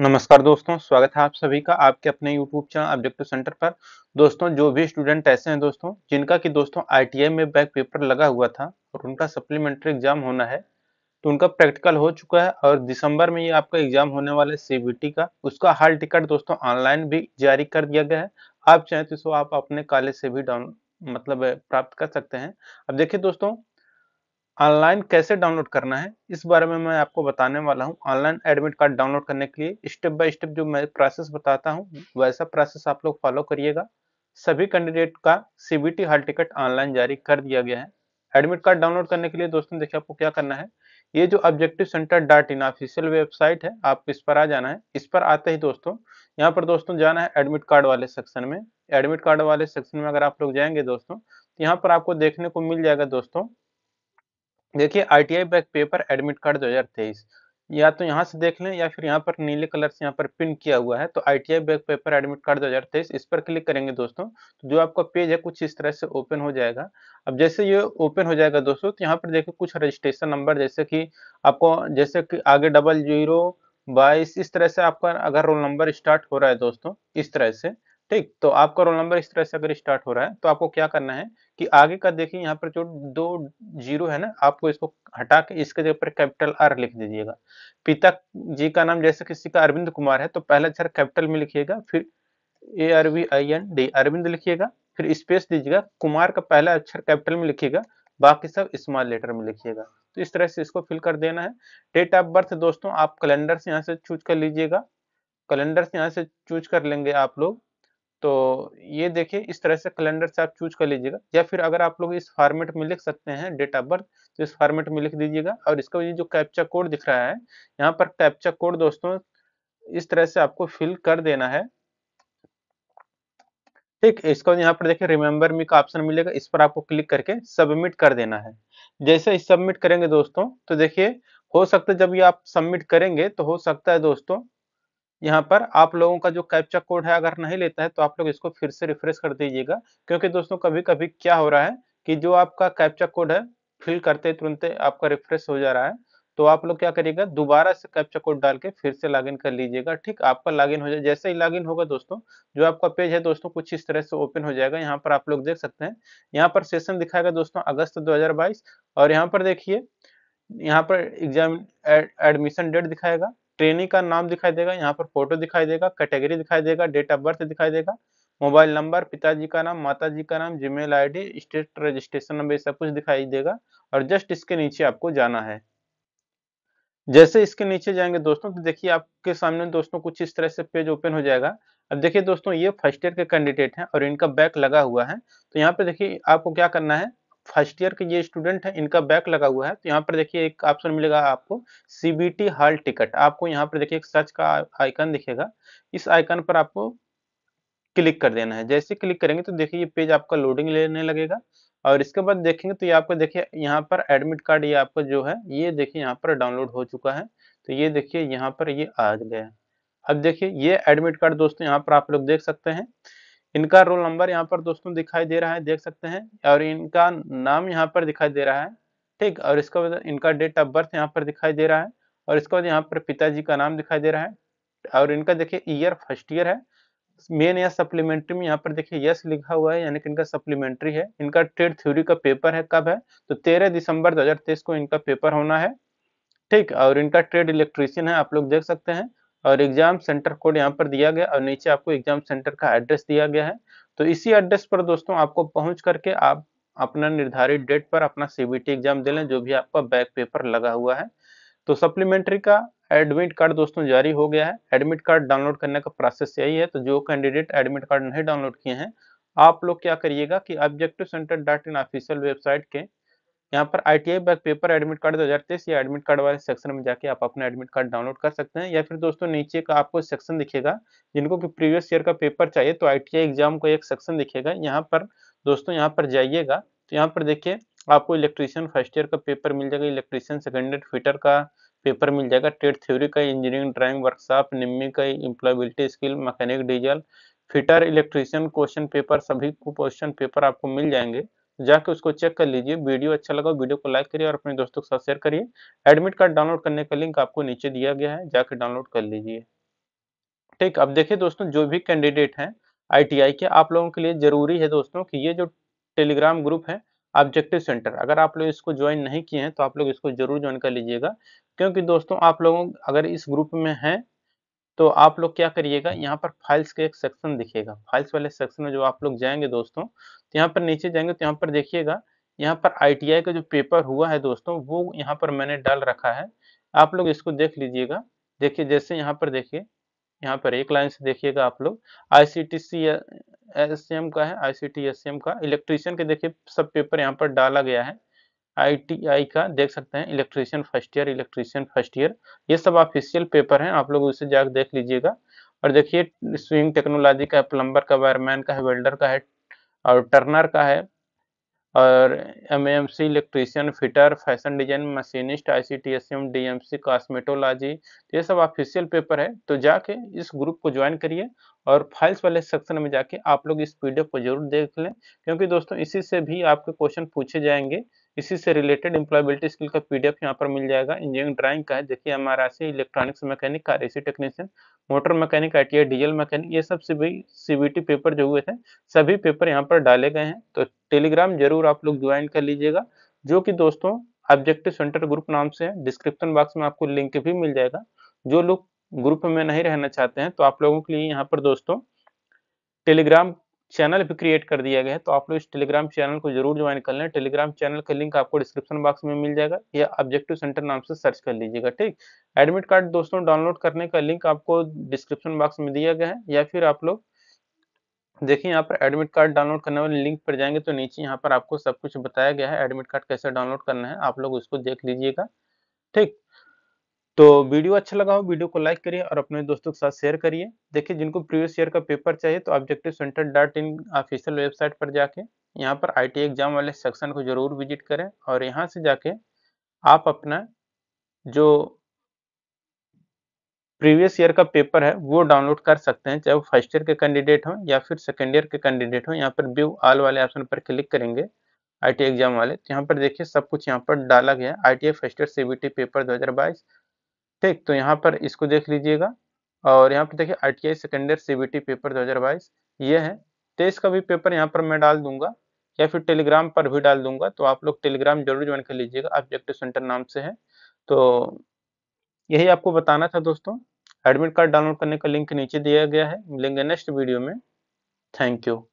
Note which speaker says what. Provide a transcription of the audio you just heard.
Speaker 1: नमस्कार दोस्तों स्वागत है आप सभी का आपके अपने YouTube चैनल ऑब्जेक्टिव सेंटर पर दोस्तों जो भी स्टूडेंट ऐसे हैं दोस्तों जिनका कि दोस्तों आई में बैक पेपर लगा हुआ था और उनका सप्लीमेंट्री एग्जाम होना है तो उनका प्रैक्टिकल हो चुका है और दिसंबर में ये आपका एग्जाम होने वाला है सीबीटी का उसका हाल टिकट दोस्तों ऑनलाइन भी जारी कर दिया गया है आप चाहें तो इसको आप अपने कॉलेज से भी डाउन मतलब प्राप्त कर सकते हैं अब देखिए दोस्तों ऑनलाइन कैसे डाउनलोड करना है इस बारे में मैं आपको बताने वाला हूँ ऑनलाइन एडमिट कार्ड डाउनलोड करने के लिए स्टेप बाय स्टेप जो मैं प्रोसेस बताता हूँ वैसा प्रोसेस आप लोग फॉलो करिएगा सभी कैंडिडेट का सीबीटी हॉल टिकट ऑनलाइन जारी कर दिया गया है एडमिट कार्ड डाउनलोड करने के लिए दोस्तों देखिए आपको क्या करना है ये जो objective centre dot in official website है आपको इस पर आ जाना है इस पर आते ही दोस्तों यहाँ पर दोस्तों जाना है एडमिट कार्ड वाले सेक्शन में एडमिट कार्ड वाले सेक्शन में अगर आप लोग जाएंगे दोस्तों तो यहाँ पर आपको देखने को मिल जाएगा दोस्तों देखिए T back paper admit card 2023 या तो यहाँ से देख लें या फिर यहाँ पर नीले कलर से यहाँ पर पिन किया हुआ है तो ITI back paper admit card 2023 इस पर क्लिक करेंगे दोस्तों तो जो आपका पेज है कुछ इस तरह से ओपन हो जाएगा अब जैसे ये ओपन हो जाएगा दोस्तों तो यहाँ पर देखिए कुछ रजिस्ट्रेशन नंबर जैसे कि आपको जैसे कि आगे डबल जीरो बाईस इस तरह से आपका अगर रोल नंबर स्टार्ट हो रहा है दोस्तों इस तरह से ठीक तो आपका रोल नंबर इस तरह से अगर स्टार्ट हो रहा है तो आपको क्या करना है कि आगे का देखिए यहाँ पर जो दो जीरो है ना आपको इसको हटा के इसके जगह पर कैपिटल आर लिख दीजिएगा पिता जी का नाम जैसे किसी का अरविंद कुमार है तो पहला अक्षर कैपिटल में लिखिएगा फिर A R V I N D Arvind लिखिएगा फिर स्पेस दीजिएगा कुमार का पहला अक्षर कैपिटल में लिखिएगा बाकी सब स्मॉल लेटर में लिखिएगा तो इस तरह से इसको फिल कर देना है डेट ऑफ बर्थ दोस्तों आप कैलेंडर से यहाँ से चूज कर लीजिएगा कैलेंडर से यहाँ से चूज कर लेंगे आप लोग तो ये देखिए इस तरह से कैलेंडर से आप चूज कर लीजिएगा या फिर अगर आप लोग इस फॉर्मेट में लिख सकते हैं डेट ऑफ बर्थ तो इस फॉर्मेट में लिख दीजिएगा और इसका ये जो कैप्चा कोड दिख रहा है यहाँ पर कैप्चा कोड दोस्तों इस तरह से आपको फिल कर देना है ठीक इसको यहाँ पर देखिए रिमेम्बर मी का ऑप्शन मिलेगा इस पर आपको क्लिक करके सबमिट कर देना है जैसे सबमिट करेंगे दोस्तों तो देखिए हो सकता है जब ये आप सबमिट करेंगे तो हो सकता है दोस्तों यहाँ पर आप लोगों का जो कैप्चा कोड है अगर नहीं लेता है तो आप लोग इसको फिर से रिफ्रेश कर दीजिएगा क्योंकि दोस्तों कभी कभी क्या हो रहा है कि जो आपका कैप्चा कोड है फिल करते तुरंत आपका रिफ्रेश हो जा रहा है तो आप लोग क्या करिएगा दोबारा से कैप्चा कोड डाल के फिर से लॉगिन कर लीजिएगा ठीक आपका लॉगिन हो जाए जैसे ही लॉगिन होगा दोस्तों जो आपका पेज है दोस्तों कुछ इस तरह से ओपन हो जाएगा यहाँ पर आप लोग देख सकते हैं यहाँ पर सेशन दिखाएगा दोस्तों अगस्त 2022 और यहाँ पर देखिए यहाँ पर एग्जाम एडमिशन डेट दिखाएगा ट्रेनी का नाम दिखाई देगा यहाँ पर फोटो दिखाई देगा कैटेगरी दिखाई देगा डेट ऑफ बर्थ दिखाई देगा मोबाइल नंबर पिताजी का नाम माताजी का नाम Gmail ID state registration number सब कुछ दिखाई देगा और जस्ट इसके नीचे आपको जाना है जैसे इसके नीचे जाएंगे दोस्तों तो देखिए आपके सामने दोस्तों कुछ इस तरह से पेज ओपन हो जाएगा अब देखिए दोस्तों ये फर्स्ट ईयर के कैंडिडेट हैं और इनका बैक लगा हुआ है तो यहाँ पे देखिए आपको क्या करना है फर्स्ट ईयर के ये स्टूडेंट है इनका बैक लगा हुआ है तो यहाँ पर देखिए एक ऑप्शन मिलेगा आपको सीबीटी हॉल टिकट आपको यहाँ पर देखिए एक सर्च का आइकन दिखेगा इस आइकन पर आपको क्लिक कर देना है जैसे क्लिक करेंगे तो देखिए ये पेज आपका लोडिंग लेने लगेगा और इसके बाद देखेंगे तो ये आपको देखिए यहाँ पर एडमिट कार्ड ये आपका जो है ये देखिए यहाँ पर डाउनलोड हो चुका है तो ये देखिए यहाँ पर ये आ गया अब देखिए ये एडमिट कार्ड दोस्तों यहाँ पर आप लोग देख सकते हैं इनका रोल नंबर यहाँ पर दोस्तों दिखाई दे रहा है देख सकते हैं और इनका नाम यहाँ पर दिखाई दे रहा है ठीक और इसके बाद इनका डेट ऑफ बर्थ यहाँ पर दिखाई दे रहा है और इसके बाद यहाँ पर पिताजी का नाम दिखाई दे रहा है और इनका देखिए ईयर फर्स्ट ईयर है मेन या सप्लीमेंट्री में यहाँ पर देखिए यस लिखा हुआ है यानी कि इनका सप्लीमेंट्री है इनका ट्रेड थ्योरी का पेपर है कब है तो तेरह दिसंबर 2023 को इनका पेपर होना है ठीक और इनका ट्रेड इलेक्ट्रीशियन है आप लोग देख सकते हैं और एग्जाम सेंटर कोड यहाँ पर दिया गया और नीचे आपको एग्जाम सेंटर का एड्रेस दिया गया है तो इसी एड्रेस पर दोस्तों आपको पहुंच करके आप अपना निर्धारित डेट पर अपना सीबीटी एग्जाम दे लें जो भी आपका बैक पेपर लगा हुआ है तो सप्लीमेंट्री का एडमिट कार्ड दोस्तों जारी हो गया है एडमिट कार्ड डाउनलोड करने का प्रोसेस यही है तो जो कैंडिडेट एडमिट कार्ड नहीं डाउनलोड किए हैं आप लोग क्या करिएगा कि objective centre dot in official website के यहाँ पर I T back paper admit card दो हज़ार तेईस या एडमिट कार्ड वाले सेक्शन में जाके आप अपना एडमिट कार्ड डाउनलोड कर सकते हैं या फिर दोस्तों नीचे का आपको सेक्शन दिखेगा जिनको कि प्रीवियस ईयर का पेपर चाहिए तो आई एग्जाम का एक सेक्शन दिखेगा यहाँ पर दोस्तों यहाँ पर जाइएगा तो यहाँ पर देखिए आपको इलेक्ट्रीशियन फर्स्ट ईयर का पेपर मिल जाएगा इलेक्ट्रीशियन सेकेंड ईयर फिटर का पेपर मिल जाएगा ट्रेड थ्योरी का इंजीनियरिंग ड्राइंग वर्कशॉप निम्मी का employability skill mechanic diesel fitter electrician question paper सभी क्वेश्चन पेपर आपको मिल जाएंगे जाके उसको चेक कर लीजिए वीडियो अच्छा लगा वीडियो को लाइक करिए और अपने दोस्तों के साथ शेयर करिए एडमिट कार्ड डाउनलोड करने का लिंक आपको नीचे दिया गया है जाके डाउनलोड कर लीजिए ठीक अब देखिए दोस्तों जो भी कैंडिडेट हैं आईटीआई के आप लोगों के लिए जरूरी है दोस्तों कि ये जो टेलीग्राम ग्रुप है ऑब्जेक्टिव सेंटर अगर आप लोग इसको ज्वाइन नहीं किए हैं तो आप लोग इसको जरूर ज्वाइन कर लीजिएगा क्योंकि दोस्तों आप लोगों अगर इस ग्रुप में हैं तो आप लोग क्या करिएगा यहाँ पर फाइल्स का एक सेक्शन दिखेगा फाइल्स वाले सेक्शन में जो आप लोग जाएंगे दोस्तों तो यहाँ पर नीचे जाएंगे तो यहाँ पर देखिएगा यहाँ पर आई का जो पेपर हुआ है दोस्तों वो यहाँ पर मैंने डाल रखा है आप लोग इसको देख लीजिएगा देखिए जैसे यहाँ पर देखिए यहाँ पर एक लाइन से देखिएगा आप लोग I C T C S M का है I C T S M का इलेक्ट्रीशियन के देखिए सब पेपर यहाँ पर डाला गया है आईटीआई का देख सकते हैं electrician first year electrician first year ये सब ऑफिशियल पेपर हैं आप लोग उसे जाकर देख लीजिएगा और देखिए स्विंग टेक्नोलॉजी का है प्लम्बर का वायरमैन का है वेल्डर का है और टर्नर का है और M M C electrician fitter fashion design machinist I C T S M D M C cosmetology ये सब ऑफिशियल पेपर है तो जाके इस ग्रुप को ज्वाइन करिए और फाइल्स वाले सेक्शन में जाके आप लोग इस पीडीएफ को जरूर देख लें क्योंकि दोस्तों इसी से भी आपके क्वेश्चन पूछे जाएंगे इसी से रिलेटेड एम्प्लॉयबिलिटी स्किल का पीडीएफ यहाँ पर मिल जाएगा इंजीनियरिंग ड्राइंग का है देखिए M electronics mechanic car AC technician motor mechanic आई डीजल मैकेनिक ये सब सभी सीबीटी पेपर जो हुए थे सभी पेपर यहाँ पर डाले गए हैं तो टेलीग्राम जरूर आप लोग ज्वाइन कर लीजिएगा जो कि दोस्तों ऑब्जेक्टिव सेंटर ग्रुप नाम से है डिस्क्रिप्शन बॉक्स में आपको लिंक भी मिल जाएगा जो लोग ग्रुप में नहीं रहना चाहते हैं तो आप लोगों के लिए यहाँ पर दोस्तों टेलीग्राम चैनल भी क्रिएट कर दिया गया है तो आप लोग इस टेलीग्राम चैनल को जरूर ज्वाइन कर लें टेलीग्राम चैनल का लिंक आपको डिस्क्रिप्शन बॉक्स में मिल जाएगा या ऑब्जेक्टिव सेंटर नाम से सर्च कर लीजिएगा ठीक एडमिट कार्ड दोस्तों डाउनलोड करने का लिंक आपको डिस्क्रिप्शन बॉक्स में दिया गया है या फिर आप लोग देखिए यहाँ पर एडमिट कार्ड डाउनलोड करने वाले लिंक पर जाएंगे तो नीचे यहाँ पर आपको सब कुछ बताया गया है एडमिट कार्ड कैसे डाउनलोड करना है आप लोग उसको देख लीजिएगा ठीक तो वीडियो अच्छा लगा हो वीडियो को लाइक करिए और अपने दोस्तों के साथ शेयर करिए देखिए जिनको प्रीवियस ईयर का पेपर चाहिए तो objective centre dot in official website पर जाके यहाँ पर आई एग्जाम वाले सेक्शन को जरूर विजिट करें और यहाँ से जाके आप अपना जो प्रीवियस ईयर का पेपर है वो डाउनलोड कर सकते हैं चाहे वो फर्स्ट ईयर के कैंडिडेट हों या फिर सेकेंड ईयर के कैंडिडेट हों यहाँ पर व्यू आल वाले ऑप्शन पर क्लिक करेंगे आई एग्जाम वाले तो यहाँ पर देखिए सब कुछ यहाँ पर डाला गया I T first year C paper दो ठीक तो यहाँ पर इसको देख लीजिएगा और यहाँ पर देखिए आई टी आई सेकेंडर सीबीटी पेपर 2022 ये है तेईस तो का भी पेपर यहाँ पर मैं डाल दूंगा या फिर टेलीग्राम पर भी डाल दूंगा तो आप लोग टेलीग्राम जरूर ज्वाइन कर लीजिएगा ऑब्जेक्टिव सेंटर नाम से है तो यही आपको बताना था दोस्तों एडमिट कार्ड डाउनलोड करने का लिंक नीचे दिया गया है मिलेंगे नेक्स्ट वीडियो में थैंक यू